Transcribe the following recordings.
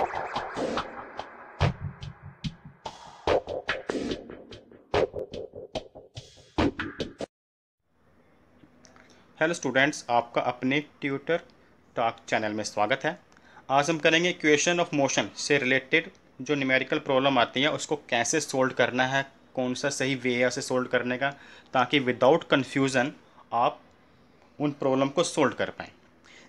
hello students आपका अपने tutor talk channel में स्वागत है आज हम करेंगे क्वेश्चन ऑफ मोशन से रिलेटेड जो न्यूमेरिकल प्रॉब्लम आती है उसको कैसे सोल्व करना है कौन सा सही वे है उसे सोल्व करने का ताकि विदाउट कन्फ्यूज़न आप उन प्रॉब्लम को सोल्व कर पाएँ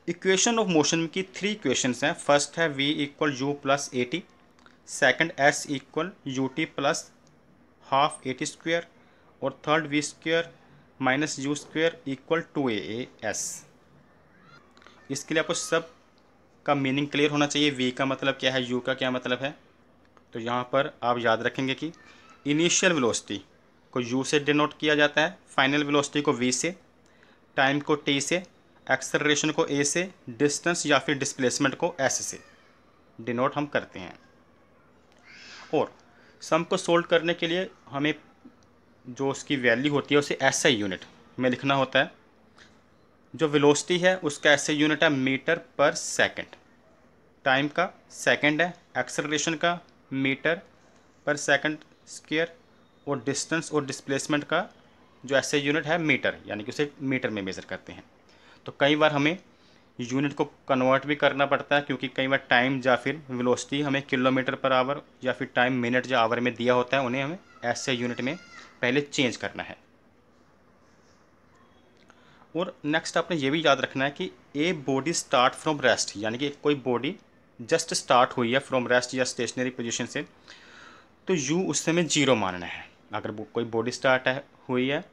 इक्वेशन ऑफ मोशन की थ्री इक्वेशन हैं फर्स्ट है V equal U plus A T second S equal U T plus half A T square और third V square minus U square equal two A S इसके लिए आपको सब का meaning clear होना चाहिए वी का मतलब क्या है यू का क्या मतलब है तो यहाँ पर आप याद रखेंगे कि इनिशियल वेलोसिटी को यू से डिनोट किया जाता है फाइनल वेलोसिटी को वी से टाइम को टी से एक्सलरेशन को ए से डिस्टेंस या फिर डिस्प्लेसमेंट को एस से डिनोट हम करते हैं और सम को सोल्व करने के लिए हमें जो उसकी वैल्यू होती है उसे एस आई यूनिट में लिखना होता है जो वेलोसिटी है उसका एस आई यूनिट है मीटर पर सेकंड टाइम का सेकंड है एक्सलरेशन का मीटर पर सेकंड स्केयर और डिस्टेंस और डिस्प्लेसमेंट का जो एस आई यूनिट है मीटर यानी कि उसे मीटर में मेज़र करते हैं तो कई बार हमें यूनिट को कन्वर्ट भी करना पड़ता है क्योंकि कई बार टाइम या फिर वेलोसिटी हमें किलोमीटर पर आवर या फिर टाइम मिनट या आवर में दिया होता है उन्हें हमें ऐसे यूनिट में पहले चेंज करना है और नेक्स्ट आपने ये भी याद रखना है कि a body start from rest यानी कि कोई बॉडी जस्ट स्टार्ट हुई है फ्रॉम रेस्ट या स्टेशनरी पोजिशन से तो यू उस समय जीरो मानना है अगर कोई बॉडी स्टार्ट है हुई है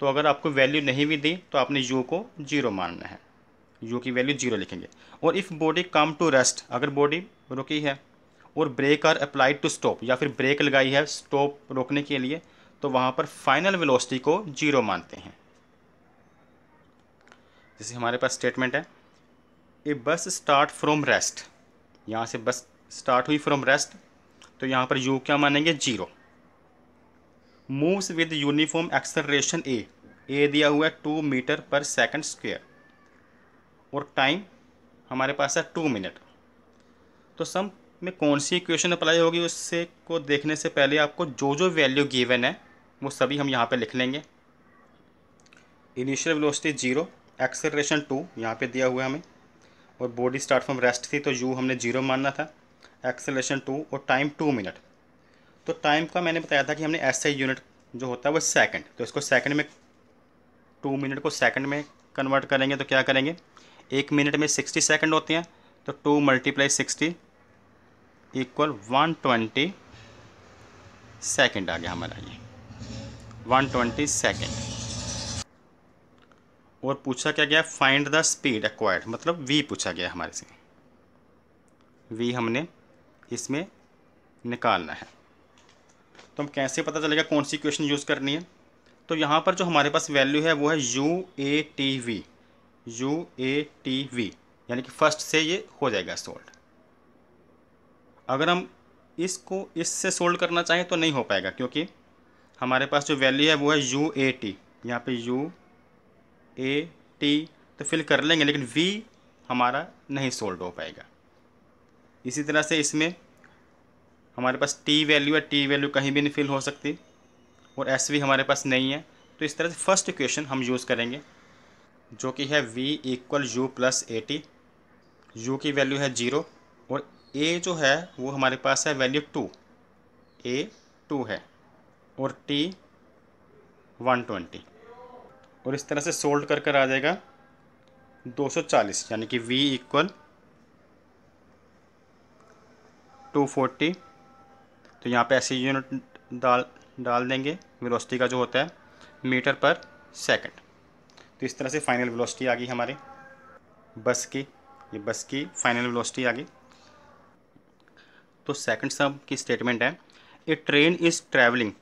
तो अगर आपको वैल्यू नहीं भी दी तो आपने यू को जीरो मानना है यू की वैल्यू जीरो लिखेंगे और if body come to rest अगर बॉडी रुकी है और brake are applied to stop या फिर ब्रेक लगाई है स्टॉप रोकने के लिए तो वहाँ पर फाइनल वेलोसिटी को जीरो मानते हैं जैसे हमारे पास स्टेटमेंट है ए बस स्टार्ट फ्रॉम रेस्ट यहाँ से बस स्टार्ट हुई फ्रॉम रेस्ट तो यहाँ पर यू क्या मानेंगे zero moves with uniform acceleration A A दिया हुआ है टू मीटर पर सेकंड स्क्वायर और टाइम हमारे पास है टू मिनट तो सम में कौन सी इक्वेशन अप्लाई होगी उससे को देखने से पहले आपको जो जो वैल्यू गिवन है वो सभी हम यहाँ पे लिख लेंगे initial velocity zero acceleration two यहाँ पे दिया हुआ है हमें और बॉडी स्टार्ट फ्रॉम रेस्ट थी तो यू हमने जीरो मानना था एक्सेलरेशन टू और टाइम टू मिनट तो टाइम का मैंने बताया था कि हमने ऐसे यूनिट जो होता है वो सेकंड तो इसको सेकंड में टू मिनट को सेकंड में कन्वर्ट करेंगे तो क्या करेंगे एक मिनट में सिक्सटी सेकंड होते हैं तो two multiply sixty equal one twenty second आ गया हमारा ये वन ट्वेंटी सेकेंड और पूछा क्या गया फाइंड द स्पीड एक्वायर्ड मतलब वी पूछा गया हमारे से वी हमने इसमें निकालना है तो हम कैसे पता चलेगा कौन सी क्वेश्चन यूज़ करनी है तो यहाँ पर जो हमारे पास वैल्यू है वो है U A T V U A T V यानी कि फर्स्ट से ये हो जाएगा सोल्ड अगर हम इसको इससे सोल्ड करना चाहें तो नहीं हो पाएगा क्योंकि हमारे पास जो वैल्यू है वो है यू ए टी यहाँ पर यू ए टी तो फिल कर लेंगे लेकिन वी हमारा नहीं सोल्ड हो पाएगा इसी तरह से इसमें हमारे पास टी वैल्यू है टी वैल्यू कहीं भी नहीं फिल हो सकती और एस वी हमारे पास नहीं है तो इस तरह से फर्स्ट इक्वेशन हम यूज़ करेंगे जो कि है v equal U plus A T U की वैल्यू है जीरो और a जो है वो हमारे पास है वैल्यू टू a टू है और t वन ट्वेंटी और इस तरह से सोल्ड कर कर आ जाएगा दो सौ चालीस यानी कि v इक्वल टू फोर्टी तो यहाँ पे ऐसे यूनिट डाल डाल देंगे वेलोसिटी का जो होता है मीटर पर सेकंड तो इस तरह से फाइनल वेलोसिटी आ गई हमारे बस की ये बस की फाइनल वेलोसिटी आ गई तो सेकंड सब की स्टेटमेंट है a train is travelling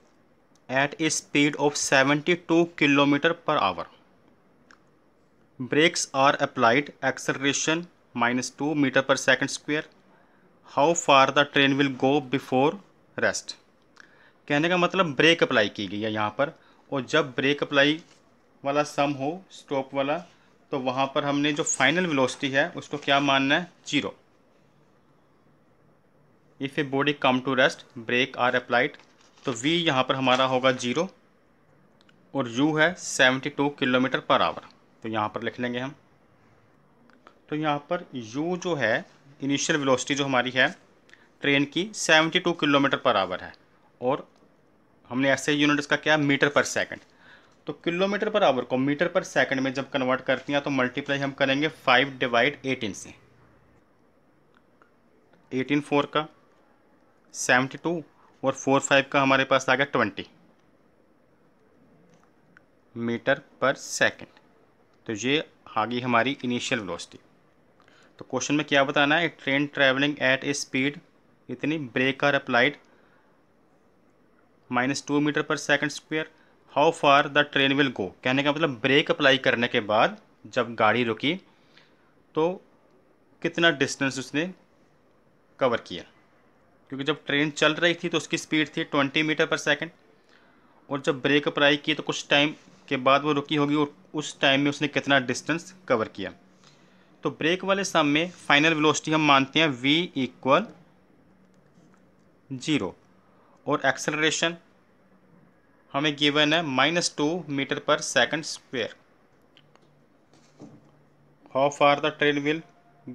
at a speed of 72 kilometre पर hour brakes are applied acceleration minus two metre पर second square how far the train will go before rest कहने का मतलब ब्रेक अप्लाई की गई है यहाँ पर और जब ब्रेक अप्लाई वाला सम हो स्टॉप वाला तो वहाँ पर हमने जो फाइनल वेलोसिटी है उसको क्या मानना है zero if a body come to rest brake are applied तो वी यहाँ पर हमारा होगा जीरो और यू है सेवेंटी टू किलोमीटर पर आवर तो यहाँ पर लिख लेंगे हम तो यहाँ पर यू जो है इनिशियल वेलोसिटी जो हमारी है ट्रेन की 72 किलोमीटर पर आवर है और हमने ऐसे यूनिट इसका क्या मीटर पर सेकंड तो किलोमीटर पर आवर को मीटर पर सेकंड में जब कन्वर्ट करती हैं तो मल्टीप्लाई हम करेंगे फाइव डिवाइड एटीन से एटीन फोर का सेवेंटी टू और फोर फाइव का हमारे पास आ गया ट्वेंटी मीटर पर सेकंड तो ये आ गई हमारी इनिशियल वेलोसिटी तो क्वेश्चन में क्या बताना है train travelling at a speed इतनी brake are applied minus two metre पर second square how far the train will go कहने का मतलब ब्रेक अप्लाई करने के बाद जब गाड़ी रुकी तो कितना डिस्टेंस उसने कवर किया क्योंकि जब ट्रेन चल रही थी तो उसकी स्पीड थी ट्वेंटी मीटर पर सेकेंड और जब ब्रेक अप्लाई की तो कुछ टाइम के बाद वो रुकी होगी और उस टाइम में उसने कितना डिस्टेंस कवर किया तो ब्रेक वाले सम में फाइनल वेलोसिटी हम मानते हैं वी इक्वल ज़ीरो और एक्सेलरेशन हमें गिवन है माइनस टू मीटर पर second square how far the train will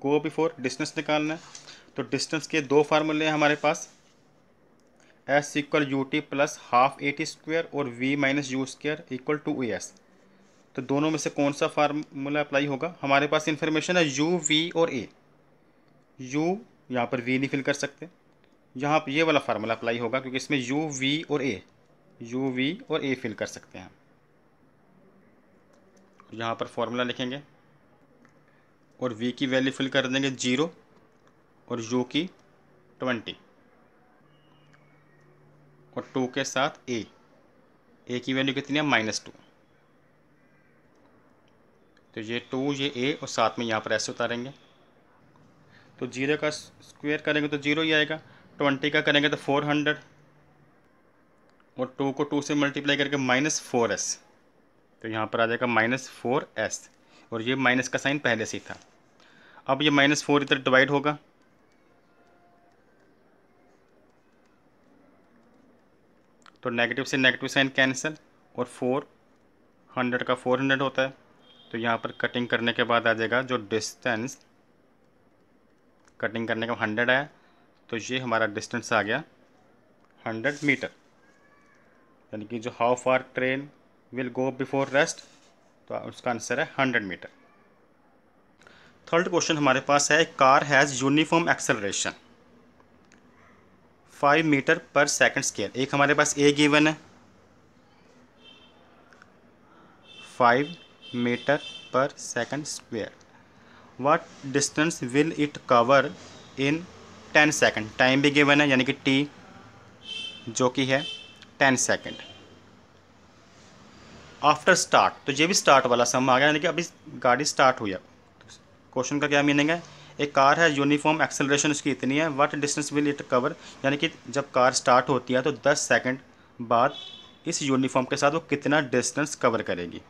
go before distance निकालना है तो डिस्टेंस के दो फार्मूले हैं हमारे पास S equal U T plus half A T square और V minus U square equal two A S तो दोनों में से कौन सा फार्मूला अप्लाई होगा हमारे पास इन्फॉर्मेशन है यू वी और ए यू यहाँ पर वी नहीं फिल कर सकते यहाँ पर ये वाला फार्मूला अप्लाई होगा क्योंकि इसमें यू वी और ए यू वी और ए फिल कर सकते हैं यहाँ पर फार्मूला लिखेंगे और वी की वैल्यू फिल कर देंगे जीरो और यू की ट्वेंटी और टू के साथ ए ए की वैल्यू कितनी है माइनस टू तो ये टू ये ए और साथ में यहाँ पर ऐसे उतारेंगे तो जीरो का स्क्वायर करेंगे तो जीरो ही आएगा ट्वेंटी का करेंगे तो फोर हंड्रेड और टू को टू से मल्टीप्लाई करके माइनस फोर एस तो यहाँ पर आ जाएगा माइनस फोर एस और ये माइनस का साइन पहले से ही था अब ये माइनस फोर इधर डिवाइड होगा तो नेगेटिव से नेगेटिव साइन कैंसिल और फोर हंड्रेड का फोर हंड्रेड होता है तो यहाँ पर कटिंग करने के बाद आ जाएगा जो डिस्टेंस कटिंग करने का हंड्रेड आया तो ये हमारा डिस्टेंस आ गया हंड्रेड मीटर यानी कि जो how far train will go before rest तो उसका आंसर है हंड्रेड मीटर थर्ड क्वेश्चन हमारे पास है car has uniform acceleration five metre पर सेकंड स्केयर एक हमारे पास ए गिवन है फाइव मीटर पर second square what distance will it cover in ten second time भी गिवन है यानी कि टी जो कि है टेन सेकेंड आफ्टर स्टार्ट तो ये भी स्टार्ट वाला सम आ गया यानी कि अभी गाड़ी स्टार्ट हुई है क्वेश्चन का क्या मीनिंग है एक कार है यूनिफॉर्म एक्सेलरेशन उसकी इतनी है what distance will it cover यानी कि जब कार स्टार्ट होती है तो 10 सेकंड बाद इस यूनिफॉर्म के साथ वो कितना डिस्टेंस कवर करेगी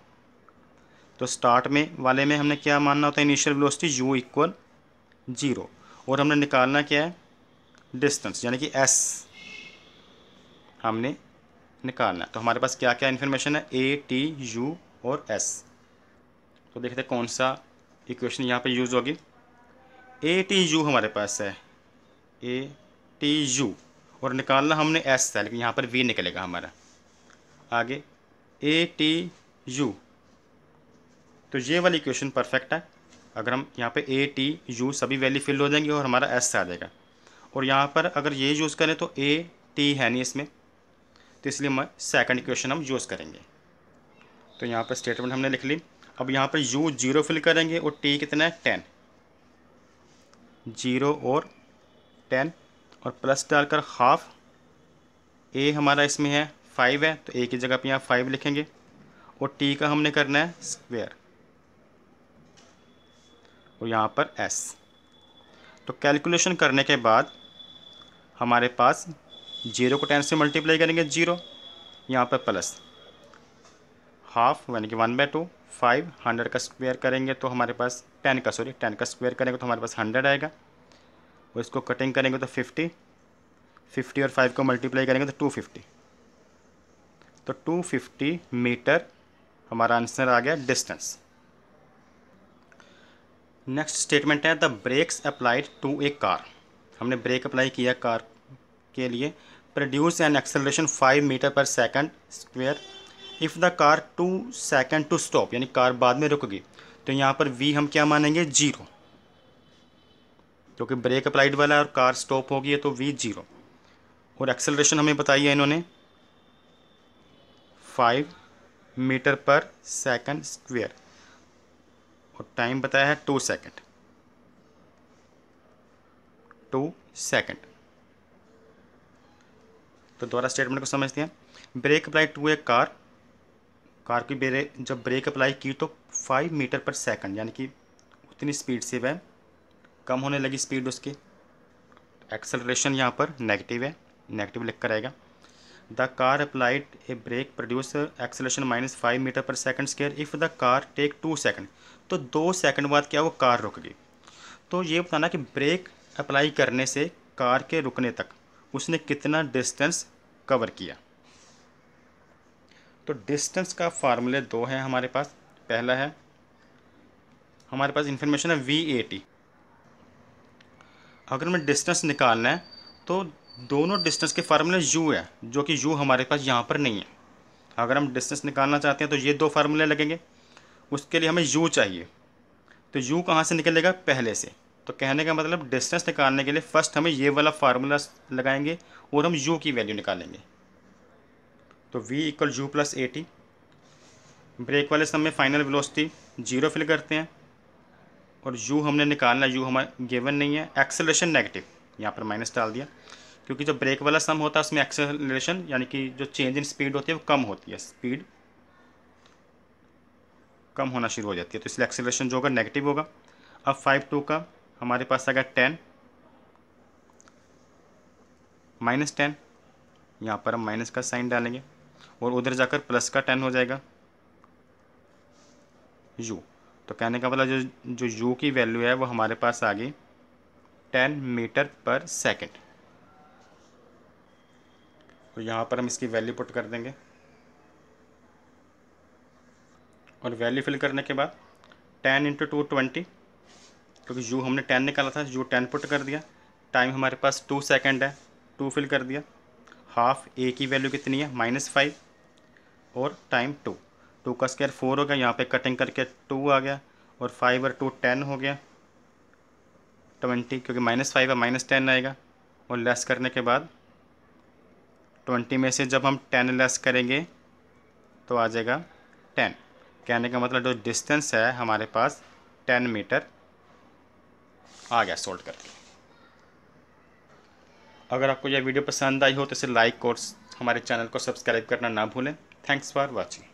तो स्टार्ट में वाले में हमने क्या मानना होता है initial velocity U equal zero और हमने निकालना क्या है डिस्टेंस यानी कि एस हमने निकालना तो हमारे पास क्या क्या इन्फॉर्मेशन है ए टी यू और एस तो देखते हैं कौन सा इक्वेशन यहाँ पे यूज़ होगी ए टी यू हमारे पास है ए टी यू और निकालना हमने एस है लेकिन यहाँ पर वी निकलेगा हमारा आगे ए टी यू तो ये वाली इक्वेशन परफेक्ट है अगर हम यहाँ पे ए टी यू सभी वैल्यू फिल हो जाएंगे और हमारा एस आ जाएगा और यहाँ पर अगर ये यूज़ करें तो ए टी है नहीं इसमें तो इसलिए मैं सेकंड क्वेश्चन हम यूज़ करेंगे तो यहाँ पर स्टेटमेंट हमने लिख ली अब यहाँ पर यू जीरो फिल करेंगे और टी कितना है टेन जीरो और टेन और प्लस डालकर हाफ ए हमारा इसमें है फाइव है तो ए की जगह पर यहाँ फाइव लिखेंगे और टी का हमने करना है स्क्वेयर और यहाँ पर एस तो कैलकुलेशन करने के बाद हमारे पास जीरो को टेन से मल्टीप्लाई करेंगे जीरो यहाँ पर प्लस हाफ यानी कि one by two five hundred का स्क्वायर करेंगे तो हमारे पास टेन का सॉरी टेन का स्क्वायर करेंगे तो हमारे पास हंड्रेड आएगा और इसको कटिंग करेंगे तो फिफ्टी फिफ्टी और फाइव को मल्टीप्लाई करेंगे तो टू फिफ्टी तो टू फिफ्टी मीटर हमारा आंसर आ गया डिस्टेंस नेक्स्ट स्टेटमेंट है the brakes applied to a car हमने ब्रेक अप्लाई किया कार के लिए produce an acceleration five metre पर second square if the car two second to stop यानी कार बाद में रुक गई तो यहाँ पर वी हम क्या मानेंगे जीरो क्योंकि ब्रेक अप्लाइड वाला है और कार स्टॉप होगी है तो वी जीरो और एक्सेलरेशन हमें बताई है इन्होंने फाइव मीटर पर सेकंड स्क्वेयर और टाइम बताया है टू सेकंड टू सेकंड तो दोबारा स्टेटमेंट को समझते हैं brake apply to a car car की ब्रेक जब ब्रेक अप्लाई की तो फाइव मीटर पर सेकंड यानी कि उतनी स्पीड से वह कम होने लगी स्पीड उसकी एक्सलरेशन यहाँ पर नेगेटिव है नेगेटिव लिख कर आएगा the car applied a brake produce acceleration minus five metre पर second square if the car take two second तो दो सेकंड बाद क्या वो कार रुक गई तो ये बताना कि ब्रेक अप्लाई करने से कार के रुकने तक उसने कितना डिस्टेंस कवर किया तो डिस्टेंस का फार्मूले दो है हमारे पास पहला है हमारे पास इंफॉर्मेशन है वी ए टी अगर हमें डिस्टेंस निकालना है तो दोनों डिस्टेंस के फार्मूले यू है जो कि यू हमारे पास यहाँ पर नहीं है अगर हम डिस्टेंस निकालना चाहते हैं तो ये दो फार्मूले लगेंगे उसके लिए हमें यू चाहिए तो यू कहाँ से निकलेगा पहले से तो कहने का मतलब डिस्टेंस निकालने के लिए फ़र्स्ट हमें ये वाला फार्मूला लगाएंगे और हम यू की वैल्यू निकालेंगे तो v equal U plus A T brake वाले समय फाइनल वेलोसिटी जीरो फिल करते हैं और u हमने निकालना u हमारा गिवन नहीं है एक्सेलेशन नेगेटिव यहाँ पर माइनस डाल दिया क्योंकि जो ब्रेक वाला सम होता है उसमें एक्सेलरेशन यानी कि जो चेंज इन स्पीड होती है वो कम होती है स्पीड कम होना शुरू हो जाती है तो इसलिए एक्सेलरेशन जो होगा नेगेटिव होगा अब फाइव टू का हमारे पास आ गया टेन माइनस टेन यहाँ पर हम माइनस का साइन डालेंगे और उधर जाकर प्लस का टेन हो जाएगा यू तो कहने का मतलब जो जो यू की वैल्यू है वो हमारे पास आ गई टेन मीटर पर सेकेंड तो यहाँ पर हम इसकी वैल्यू पुट कर देंगे और वैल्यू फिल करने के बाद टेन इंटू टू ट्वेंटी क्योंकि यू हमने टेन निकाला था यू टेन पुट कर दिया टाइम हमारे पास टू सेकेंड है टू फिल कर दिया हाफ ए की वैल्यू कितनी है माइनस फाइव और टाइम टू टू का स्क्वायर फोर हो गया यहाँ पे कटिंग करके टू आ गया और फाइव और टू टेन हो गया ट्वेंटी क्योंकि माइनस फाइव है माइनस टेन आएगा और लेस करने के बाद ट्वेंटी में से जब हम टेन लेस करेंगे तो आ जाएगा टेन कहने का मतलब जो डिस्टेंस है हमारे पास टेन मीटर आ गया सोल्ड करके अगर आपको यह वीडियो पसंद आई हो तो इसे लाइक और हमारे चैनल को सब्सक्राइब करना ना भूलें थैंक्स फॉर वॉचिंग